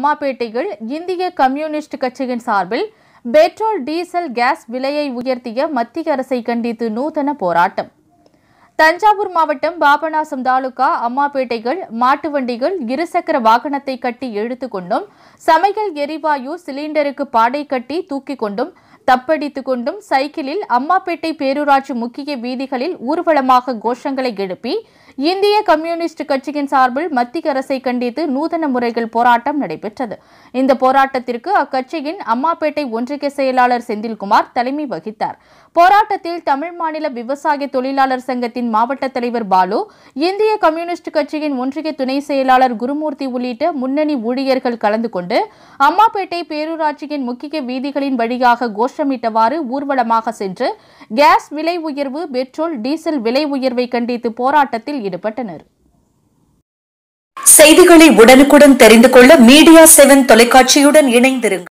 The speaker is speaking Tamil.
அம்மாப்பேட்டையில் இந்திய கம்யூனிஸ்ட் கட்சியின் சார்பில் பெட்ரோல் டீசல் கேஸ் விலையை உயர்த்திய மத்திய அரசை கண்டித்து நூதன போராட்டம் தஞ்சாவூர் மாவட்டம் பாபநாசம் தாலுகா அம்மாப்பேட்டைகள் மாட்டு வண்டிகள் இருசக்கர வாகனத்தை கட்டி இழுத்து கொண்டும் சமையல் எரிவாயு சிலிண்டருக்கு பாடை கட்டி தூக்கிக் கொண்டும் தப்படித்து கொண்டும் சைக்கிளில் அம்மாப்பேட்டை பேரூராட்சி முக்கிய வீதிகளில் ஊர்வலமாக கோஷங்களை எழுப்பி இந்திய கம்யூனிஸ்ட் கட்சியின் சார்பில் மத்திய அரசை கண்டித்து நூதன முறைகள் போராட்டம் நடைபெற்றது இந்த போராட்டத்திற்கு அக்கட்சியின் அம்மாப்பேட்டை ஒன்றிய செயலாளர் செந்தில்குமார் தலைமை வகித்தார் போராட்டத்தில் தமிழ் மாநில விவசாய தொழிலாளர் சங்கத்தின் மாவட்ட தலைவர் பாலு இந்திய கம்யூனிஸ்ட் கட்சியின் ஒன்றிய துணை செயலாளர் குருமூர்த்தி உள்ளிட்ட முன்னணி ஊழியர்கள் கலந்து கொண்டு அம்மாப்பேட்டை பேரூராட்சியின் முக்கிய வீதிகளின் வழியாக கோஷமிட்டவாறு ஊர்வலமாக சென்று கேஸ் விலை உயர்வு பெட்ரோல் டீசல் விலை உயர்வை கண்டித்து போராட்டத்தில் ஈடுபட்டனர் செய்திகளை உடனுக்குடன் தெரிந்து கொள்ள மீடியா செவன் தொலைக்காட்சியுடன் இணைந்திருங்கள்